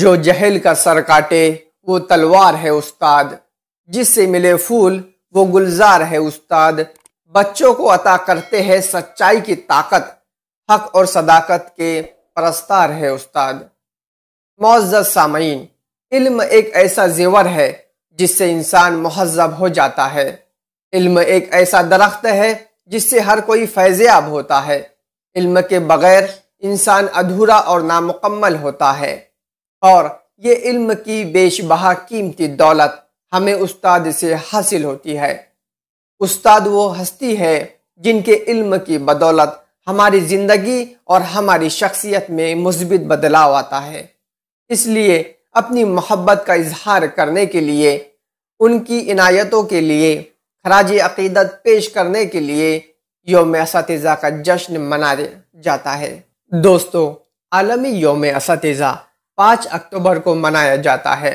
जो जहल का सर काटे वो तलवार है उस्ताद जिससे मिले फूल वो गुलजार है उस्ताद बच्चों को अता करते हैं सच्चाई की ताकत हक और सदाकत के परस्तार है उस्ताद मोज़ सामीन इल्म एक ऐसा जेवर है जिससे इंसान महजब हो जाता है इल्म एक ऐसा दरख्त है जिससे हर कोई फैज़याब होता है इल्म के बगैर इंसान अधूरा और नामुकम्मल होता है और ये इल्म की बेशबहा कीमती दौलत हमें उस्ताद से हासिल होती है उस्ताद वो हस्ती है जिनके इल्म की बदौलत हमारी ज़िंदगी और हमारी शख्सियत में मुस्बित बदलाव आता है इसलिए अपनी मोहब्बत का इजहार करने के लिए उनकी इनायतों के लिए खराज अकीदत पेश करने के लिए योम इस का जश्न मनाया जाता है दोस्तों आलमी योम इसतज़ा पाँच अक्टूबर को मनाया जाता है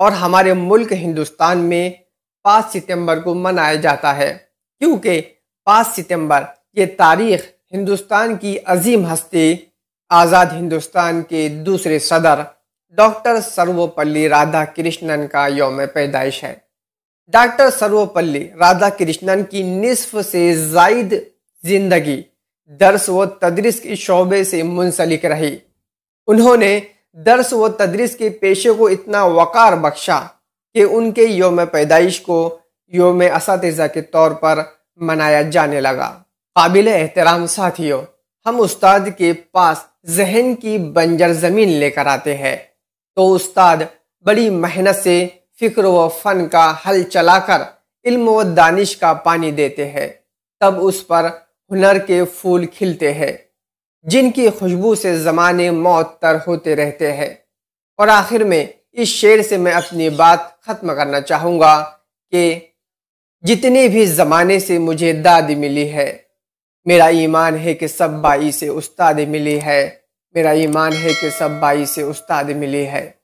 और हमारे मुल्क हिंदुस्तान में पाँच सितंबर को मनाया जाता है क्योंकि पाँच सितंबर ये तारीख हिंदुस्तान की अजीम हस्ती आज़ाद हिंदुस्तान के दूसरे सदर डॉक्टर सर्वपल्ली राधा कृष्णन का योम पैदाइश है डॉक्टर सर्वपल्ली राधा कृष्णन की निसफ से जायद ज़िंदगी दर्स व तदरिस के शोबे से मुंसलिक रही उन्होंने दर्स व तदरीस के पेशे को इतना वक़ार बख्शा कि उनके योम पैदाइश को योम इस के तौर पर मनाया जाने लगा काबिल एहतराम साथियों हम उस्ताद के पास जहन की बंजर ज़मीन लेकर आते हैं तो उस्ताद बड़ी मेहनत से फ़िक्र व फ़न का हल चलाकर इल्म व दानिश का पानी देते हैं तब उस पर हुनर के फूल खिलते हैं जिनकी खुशबू से ज़माने तर होते रहते हैं और आखिर में इस शेर से मैं अपनी बात ख़त्म करना चाहूँगा कि जितने भी ज़माने से मुझे दाद मिली है मेरा ईमान है कि सब बाई से उस्ताद मिली है मेरा ईमान है कि सब बाई से उस्ताद मिली है